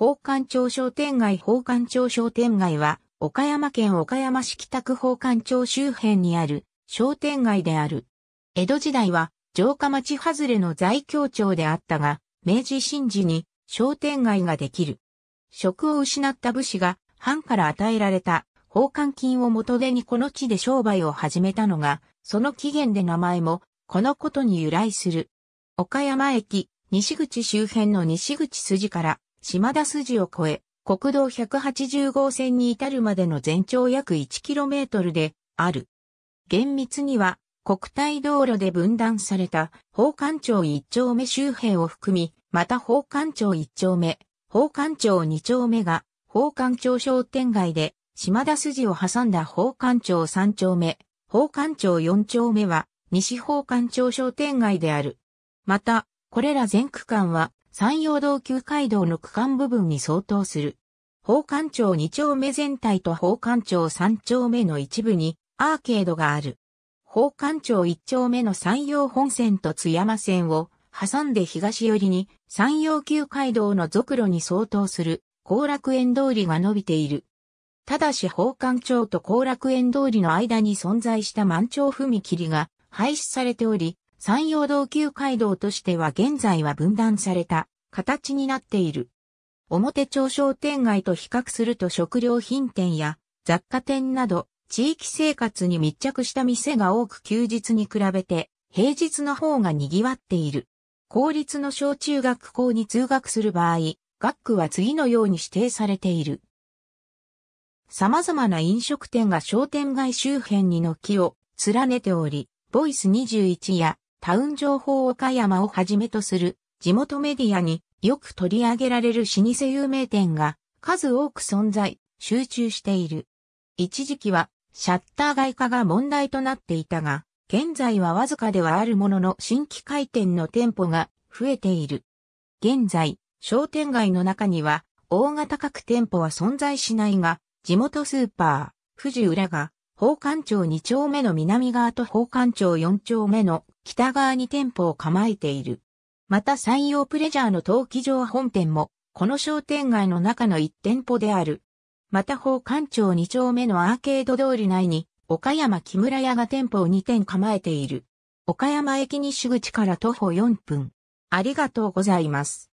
宝冠町商店街宝冠町商店街は、岡山県岡山市北区宝冠町周辺にある商店街である。江戸時代は城下町外れの在京町であったが、明治新時に商店街ができる。職を失った武士が藩から与えられた宝冠金を元手にこの地で商売を始めたのが、その起源で名前も、このことに由来する。岡山駅、西口周辺の西口筋から、島田筋を越え、国道180号線に至るまでの全長約 1km である。厳密には国体道路で分断された宝冠町1丁目周辺を含み、また宝冠町1丁目、宝冠町2丁目が宝冠町商店街で島田筋を挟んだ宝冠町3丁目、宝冠町4丁目は西宝冠町商店街である。また、これら全区間は山陽道急街道の区間部分に相当する。宝冠町2丁目全体と宝冠町3丁目の一部にアーケードがある。宝冠町1丁目の山陽本線と津山線を挟んで東寄りに山陽急街道の続路に相当する後楽園通りが伸びている。ただし宝冠町と後楽園通りの間に存在した満潮踏切が廃止されており、山陽道急街道としては現在は分断された形になっている。表町商店街と比較すると食料品店や雑貨店など地域生活に密着した店が多く休日に比べて平日の方が賑わっている。公立の小中学校に通学する場合、学区は次のように指定されている。様々な飲食店が商店街周辺に軒を連ねており、ボイス21やタウン情報岡山をはじめとする地元メディアによく取り上げられる老舗有名店が数多く存在、集中している。一時期はシャッター外化が問題となっていたが、現在はわずかではあるものの新規開店の店舗が増えている。現在、商店街の中には大型各店舗は存在しないが、地元スーパー、富士浦が宝冠町2丁目の南側と宝冠町4丁目の北側に店舗を構えている。また山陽プレジャーの陶器場本店も、この商店街の中の1店舗である。また宝冠町2丁目のアーケード通り内に、岡山木村屋が店舗を2店構えている。岡山駅西口から徒歩4分。ありがとうございます。